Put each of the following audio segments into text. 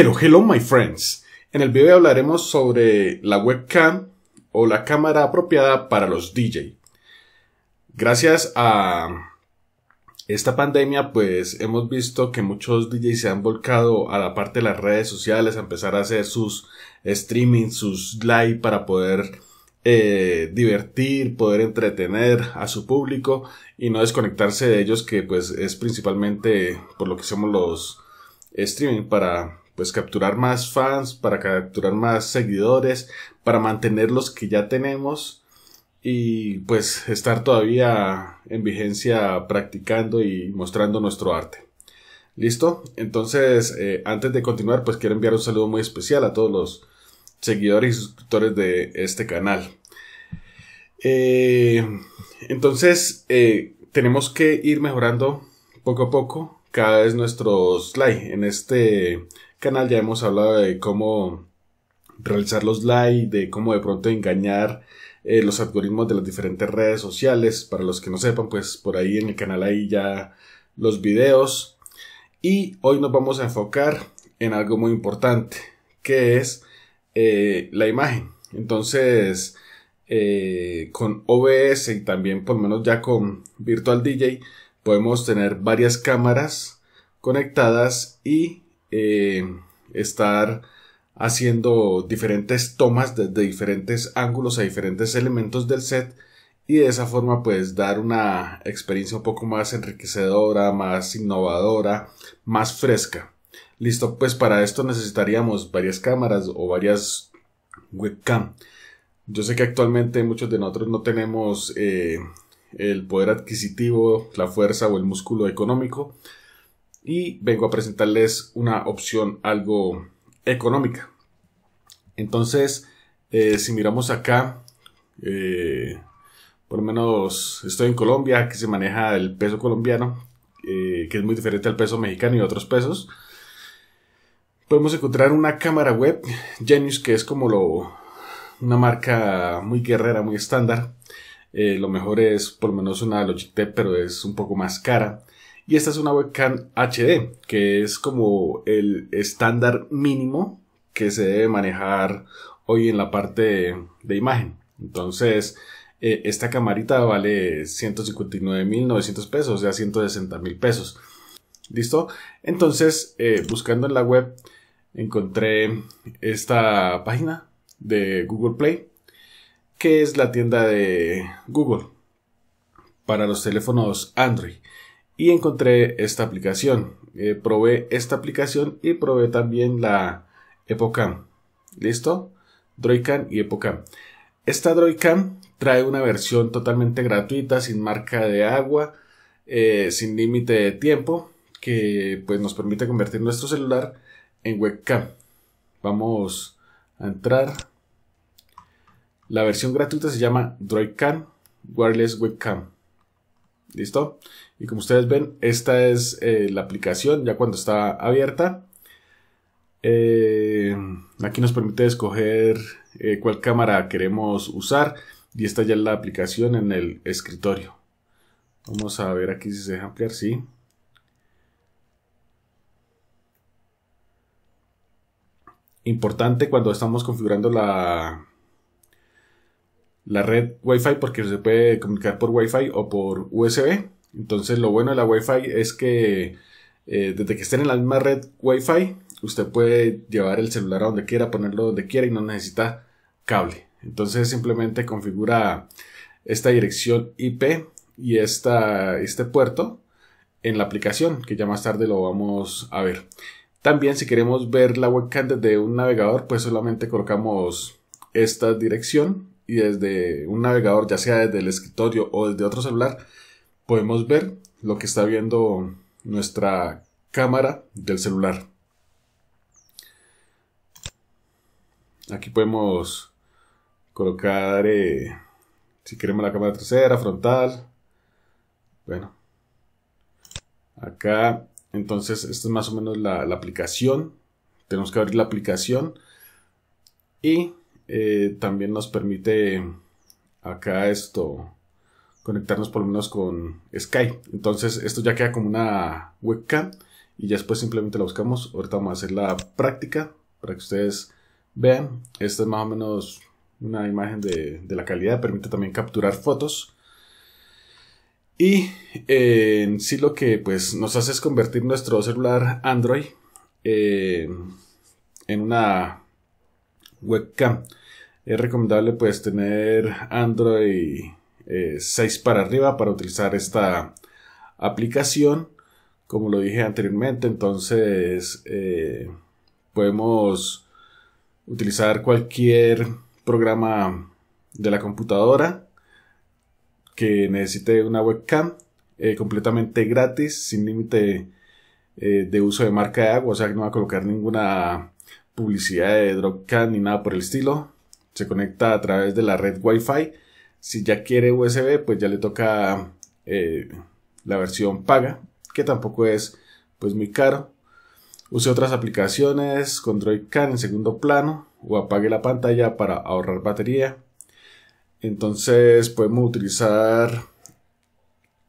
Hello, hello my friends. En el video hablaremos sobre la webcam o la cámara apropiada para los DJ. Gracias a esta pandemia pues hemos visto que muchos DJs se han volcado a la parte de las redes sociales a empezar a hacer sus streaming, sus live para poder eh, divertir, poder entretener a su público y no desconectarse de ellos que pues es principalmente por lo que somos los streaming para pues capturar más fans, para capturar más seguidores, para mantener los que ya tenemos y pues estar todavía en vigencia practicando y mostrando nuestro arte. ¿Listo? Entonces, eh, antes de continuar, pues quiero enviar un saludo muy especial a todos los seguidores y suscriptores de este canal. Eh, entonces, eh, tenemos que ir mejorando poco a poco cada vez nuestros slides. En este canal ya hemos hablado de cómo realizar los likes, de cómo de pronto engañar eh, los algoritmos de las diferentes redes sociales. Para los que no sepan, pues por ahí en el canal hay ya los videos. Y hoy nos vamos a enfocar en algo muy importante, que es eh, la imagen. Entonces, eh, con OBS y también por lo menos ya con Virtual DJ, podemos tener varias cámaras conectadas y eh, estar haciendo diferentes tomas desde diferentes ángulos a diferentes elementos del set y de esa forma pues dar una experiencia un poco más enriquecedora, más innovadora, más fresca. Listo, pues para esto necesitaríamos varias cámaras o varias webcam. Yo sé que actualmente muchos de nosotros no tenemos eh, el poder adquisitivo, la fuerza o el músculo económico y vengo a presentarles una opción algo económica. Entonces, eh, si miramos acá, eh, por lo menos estoy en Colombia, que se maneja el peso colombiano, eh, que es muy diferente al peso mexicano y otros pesos. Podemos encontrar una cámara web, Genius, que es como lo, una marca muy guerrera, muy estándar. lo mejor es por lo menos una Logitech, pero es un poco más cara. Y esta es una webcam HD, que es como el estándar mínimo que se debe manejar hoy en la parte de, imagen. Entonces, eh, esta camarita vale 159.900 pesos, o sea, 160.000 pesos. ¿Listo? Entonces, eh, buscando en la web, encontré esta página de Google Play, que es la tienda de Google para los teléfonos Android y encontré esta aplicación. Eh, probé esta aplicación y probé también la Epocam. ¿Listo? Droidcam y Epocam. Esta Droidcam trae una versión totalmente gratuita, sin marca de agua, eh, sin límite de tiempo, que pues nos permite convertir nuestro celular en webcam. Vamos a entrar. La versión gratuita se llama Droidcam Wireless Webcam. ¿Listo? Y como ustedes ven, esta es eh, la aplicación ya cuando está abierta. Eh, aquí nos permite escoger eh, cuál cámara queremos usar. Y esta ya es la aplicación en el escritorio. Vamos a ver aquí si se deja ampliar. Sí. Importante cuando estamos configurando la, la red Wi-Fi porque se puede comunicar por Wi-Fi o por USB. Entonces lo bueno de la Wi-Fi es que eh, desde que estén en la misma red Wi-Fi, usted puede llevar el celular a donde quiera, ponerlo donde quiera y no necesita cable. Entonces simplemente configura esta dirección IP y este puerto en la aplicación que ya más tarde lo vamos a ver. También si queremos ver la webcam desde un navegador, pues solamente colocamos esta dirección y desde un navegador, ya sea desde el escritorio o desde otro celular, podemos ver lo que está viendo nuestra cámara del celular. Aquí podemos colocar, eh, si queremos la cámara trasera, frontal. Bueno, acá, entonces, esta es más o menos la, la aplicación. Tenemos que abrir la aplicación y eh, también nos permite acá esto conectarnos por lo menos con Skype. Entonces esto ya queda como una webcam y ya después simplemente la buscamos. Ahorita vamos a hacer la práctica para que ustedes vean. Esta es más o menos una imagen de, la calidad. Permite también capturar fotos. Y eh, sí lo que pues nos hace es convertir nuestro celular Android eh, en una webcam es recomendable pues tener Android 6 eh, para arriba para utilizar esta aplicación como lo dije anteriormente entonces eh, podemos utilizar cualquier programa de la computadora que necesite una webcam eh, completamente gratis sin límite de uso de marca de agua o sea que no va a colocar ninguna publicidad de dropcam ni nada por el estilo se conecta a través de la red Wi-Fi. Si ya quiere USB, pues ya le toca eh, la versión paga, que tampoco es pues muy caro. Use otras aplicaciones, Con Can en segundo plano o apague la pantalla para ahorrar batería. Entonces podemos utilizar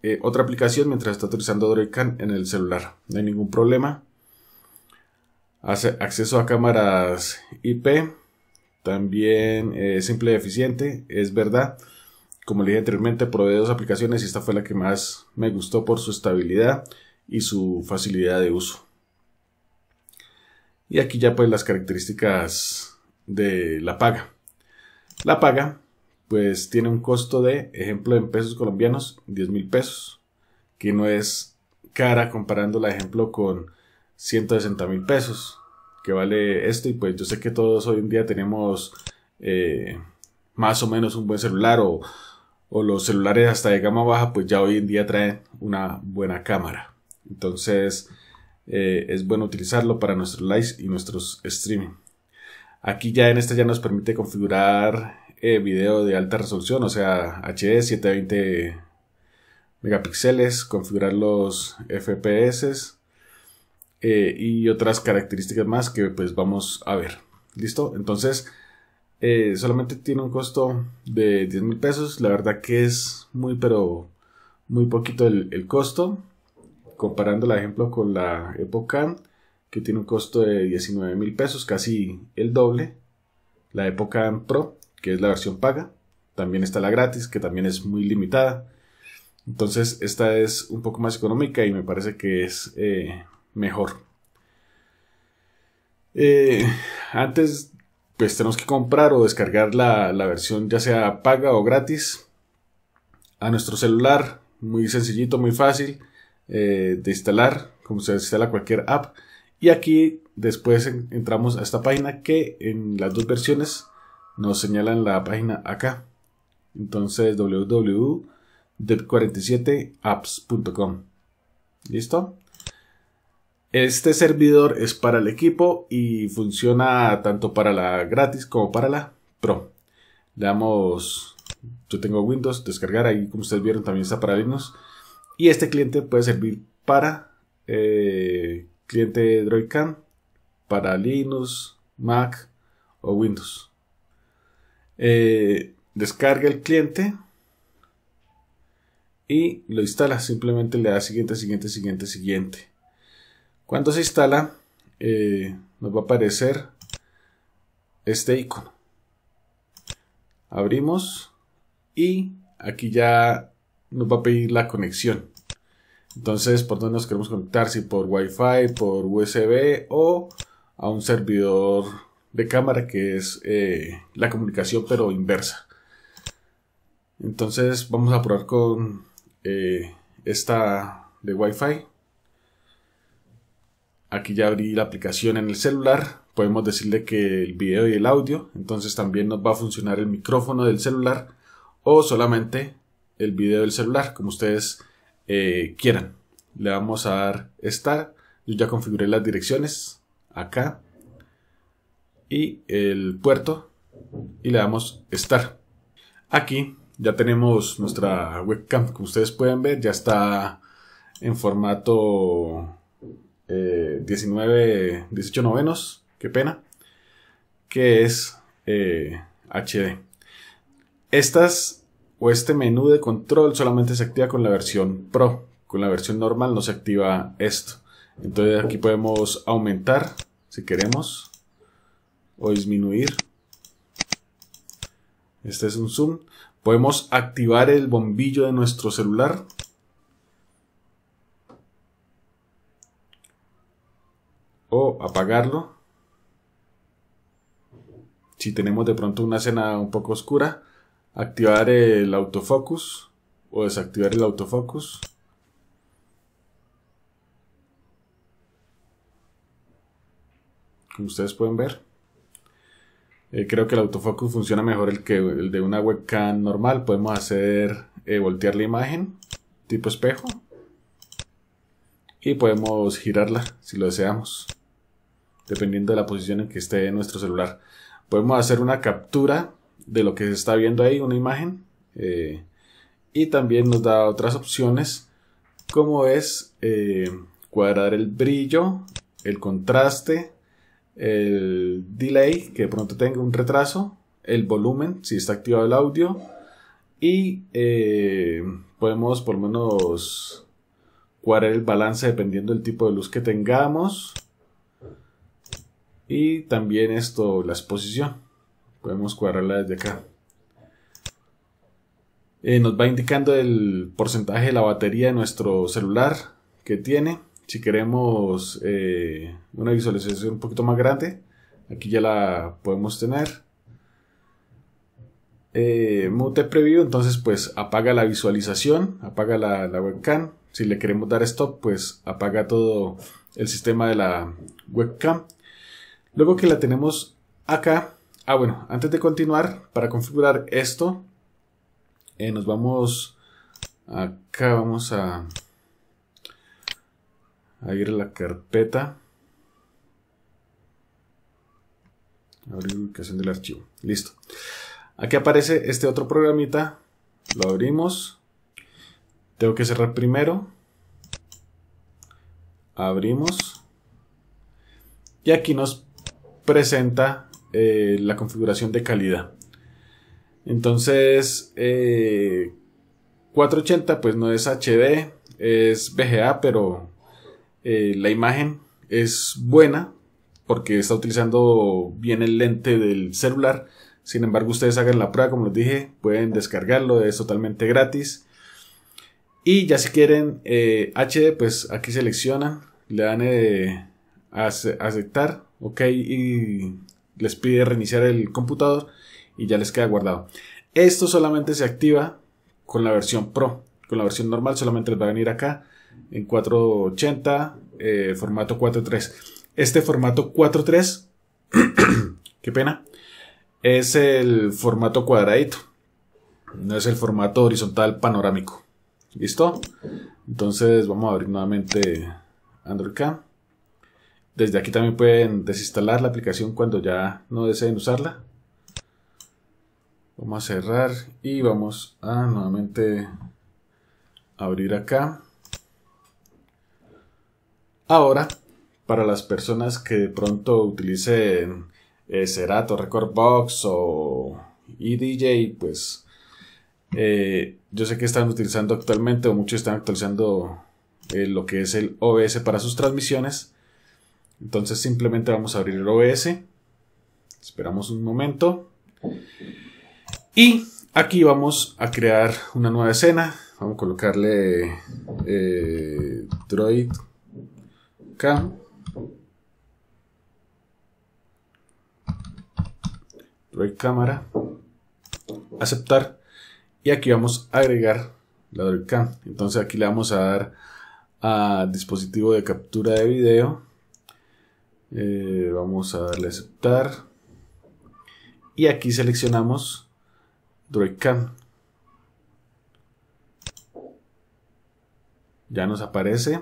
eh, otra aplicación mientras está utilizando Droidcam en el celular. No hay ningún problema. Hace acceso a cámaras IP también eh, es simple y eficiente, es verdad. Como le dije anteriormente, probé dos aplicaciones y esta fue la que más me gustó por su estabilidad y su facilidad de uso. Y aquí ya pues las características de la paga. La paga pues tiene un costo de, ejemplo en pesos colombianos, 10 mil pesos, que no es cara comparándola ejemplo con 160 mil pesos que vale esto y pues yo sé que todos hoy en día tenemos eh, más o menos un buen celular o, los celulares hasta de gama baja pues ya hoy en día traen una buena cámara. Entonces eh, es bueno utilizarlo para nuestros likes y nuestros streaming. Aquí ya en este ya nos permite configurar eh, video de alta resolución, o sea HD 720 megapíxeles, configurar los FPS, eh, y otras características más que pues vamos a ver. ¿Listo? Entonces, eh, solamente tiene un costo de 10 mil pesos. La verdad que es muy, pero muy poquito el, costo. Comparando, el ejemplo, con la Epocan, que tiene un costo de 19 mil pesos, casi el doble. La Epocan Pro, que es la versión paga. También está la gratis, que también es muy limitada. Entonces, esta es un poco más económica y me parece que es eh, mejor. Eh, antes, pues tenemos que comprar o descargar la, versión ya sea paga o gratis a nuestro celular. Muy sencillito, muy fácil eh, de instalar, como se instala cualquier app. Y aquí después entramos a esta página que en las dos versiones nos señalan la página acá. Entonces wwwdev 47 ¿Listo? Este servidor es para el equipo y funciona tanto para la gratis como para la pro. Le damos, yo tengo Windows, descargar, ahí como ustedes vieron también está para Linux. Y este cliente puede servir para eh, cliente DroidCam, para Linux, Mac o Windows. Eh, descarga el cliente y lo instala. Simplemente le da siguiente, siguiente, siguiente, siguiente. Cuando se instala, eh, nos va a aparecer este icono. Abrimos y aquí ya nos va a pedir la conexión. Entonces, por dónde nos queremos conectar, si por Wi-Fi, por USB o a un servidor de cámara que es eh, la comunicación pero inversa. Entonces, vamos a probar con eh, esta de Wi-Fi. Aquí ya abrí la aplicación en el celular. Podemos decirle que el video y el audio. Entonces también nos va a funcionar el micrófono del celular o solamente el video del celular, como ustedes eh, quieran. Le vamos a dar estar Yo ya configuré las direcciones acá y el puerto y le damos estar Aquí ya tenemos nuestra webcam, como ustedes pueden ver, ya está en formato 19, eh, 18 novenos, qué pena, que es HD. Eh, Estas o este menú de control solamente se activa con la versión Pro, con la versión normal no se activa esto. Entonces aquí podemos aumentar si queremos o disminuir. Este es un zoom. Podemos activar el bombillo de nuestro celular o apagarlo. Si tenemos de pronto una escena un poco oscura, activar el autofocus o desactivar el autofocus. Como ustedes pueden ver, eh, creo que el autofocus funciona mejor el que el de una webcam normal. Podemos hacer eh, voltear la imagen tipo espejo y podemos girarla si lo deseamos dependiendo de la posición en que esté nuestro celular. Podemos hacer una captura de lo que se está viendo ahí, una imagen. Eh, y también nos da otras opciones como es eh, cuadrar el brillo, el contraste, el delay que de pronto tenga un retraso, el volumen si está activado el audio y eh, podemos por lo menos cuadrar el balance dependiendo del tipo de luz que tengamos y también esto, la exposición. Podemos cuadrarla desde acá. Eh, nos va indicando el porcentaje de la batería de nuestro celular que tiene. Si queremos eh, una visualización un poquito más grande, aquí ya la podemos tener. Eh, mute preview, entonces pues apaga la visualización, apaga la, la webcam. Si le queremos dar stop, pues apaga todo el sistema de la webcam. Luego que la tenemos acá, ah bueno, antes de continuar, para configurar esto, eh, nos vamos acá, vamos a, a ir a la carpeta. Abrir ubicación del archivo. Listo. Aquí aparece este otro programita. Lo abrimos. Tengo que cerrar primero. Abrimos. Y aquí nos presenta eh, la configuración de calidad. Entonces, 480 eh, pues no es HD, es VGA, pero eh, la imagen es buena porque está utilizando bien el lente del celular. Sin embargo, ustedes hagan la prueba, como les dije, pueden descargarlo, es totalmente gratis. Y ya si quieren HD, pues aquí seleccionan, le dan a aceptar ok, y les pide reiniciar el computador y ya les queda guardado. Esto solamente se activa con la versión Pro, con la versión normal solamente les va a venir acá en 480, eh, formato 4.3. Este formato 4.3, qué pena, es el formato cuadradito, no es el formato horizontal panorámico. ¿Listo? Entonces vamos a abrir nuevamente Android Cam. Desde aquí también pueden desinstalar la aplicación cuando ya no deseen usarla. Vamos a cerrar y vamos a nuevamente abrir acá. Ahora, para las personas que de pronto utilicen eh, Serato, Recordbox o EDJ, pues eh, yo sé que están utilizando actualmente o muchos están actualizando eh, lo que es el OBS para sus transmisiones. Entonces simplemente vamos a abrir el OBS. Esperamos un momento. Y aquí vamos a crear una nueva escena. Vamos a colocarle eh, Droid Cam. Droid Cámara. Aceptar. Y aquí vamos a agregar la Droid Cam. Entonces aquí le vamos a dar a dispositivo de captura de video eh, vamos a darle a aceptar. Y aquí seleccionamos DroidCam. Ya nos aparece.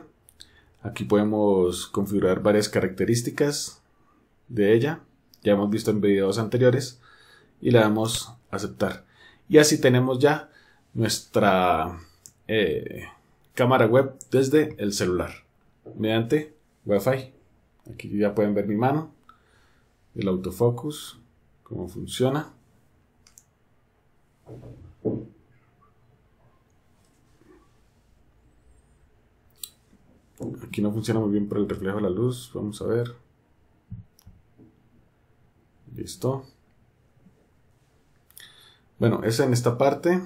Aquí podemos configurar varias características de ella. Ya hemos visto en videos anteriores. Y le damos a aceptar. Y así tenemos ya nuestra eh, cámara web desde el celular mediante Wi-Fi. Aquí ya pueden ver mi mano, el autofocus, cómo funciona. Aquí no funciona muy bien por el reflejo de la luz, vamos a ver. Listo. Bueno, es en esta parte.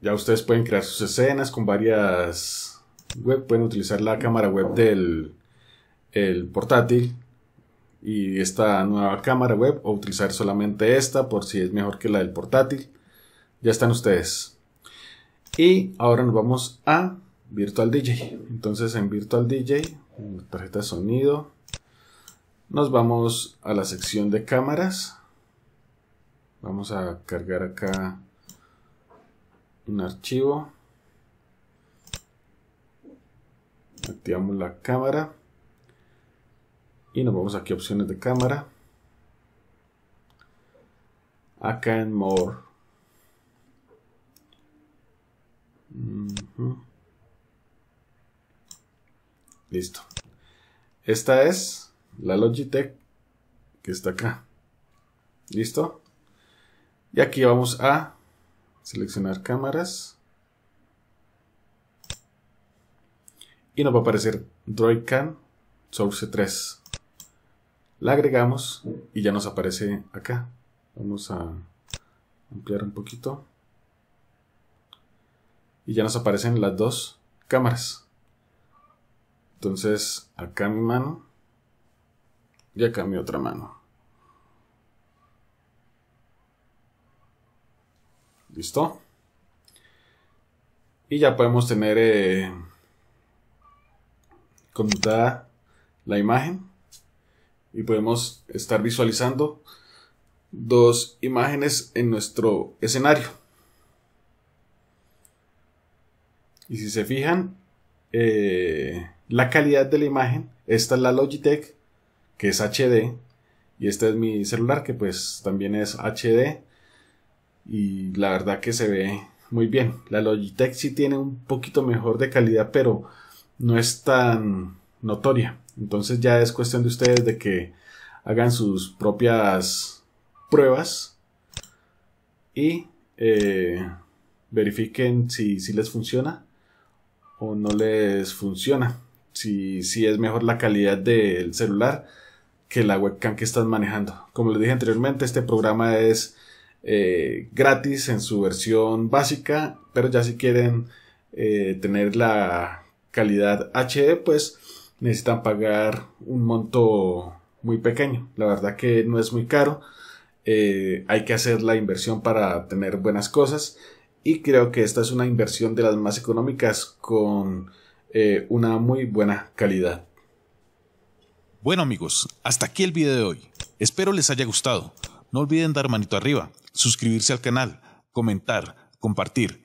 Ya ustedes pueden crear sus escenas con varias web, pueden utilizar la cámara web del el portátil y esta nueva cámara web o utilizar solamente esta por si es mejor que la del portátil. Ya están ustedes. Y ahora nos vamos a Virtual DJ. Entonces en Virtual DJ, tarjeta de sonido, nos vamos a la sección de cámaras. Vamos a cargar acá un archivo. Activamos la cámara. Y nos vamos aquí a opciones de cámara. Acá en More. Listo. Esta es la Logitech que está acá. ¿Listo? Y aquí vamos a seleccionar cámaras. y nos va a aparecer DroidCam Source 3. La agregamos y ya nos aparece acá. Vamos a ampliar un poquito. Y ya nos aparecen las dos cámaras. Entonces, acá mi mano y acá mi otra mano. ¿Listo? Y ya podemos tener... Eh, toda la imagen y podemos estar visualizando dos imágenes en nuestro escenario. Y si se fijan, eh, la calidad de la imagen, esta es la Logitech, que es HD, y este es mi celular, que pues también es HD, y la verdad que se ve muy bien. La Logitech sí tiene un poquito mejor de calidad, pero no es tan notoria. Entonces ya es cuestión de ustedes de que hagan sus propias pruebas y eh, verifiquen si, les funciona o no les funciona. Si, si es mejor la calidad del celular que la webcam que están manejando. Como les dije anteriormente, este programa es eh, gratis en su versión básica, pero ya si quieren eh, tener la calidad HD, pues necesitan pagar un monto muy pequeño. La verdad que no es muy caro. Eh, hay que hacer la inversión para tener buenas cosas. Y creo que esta es una inversión de las más económicas con eh, una muy buena calidad. Bueno amigos, hasta aquí el video de hoy. Espero les haya gustado. No olviden dar manito arriba, suscribirse al canal, comentar, compartir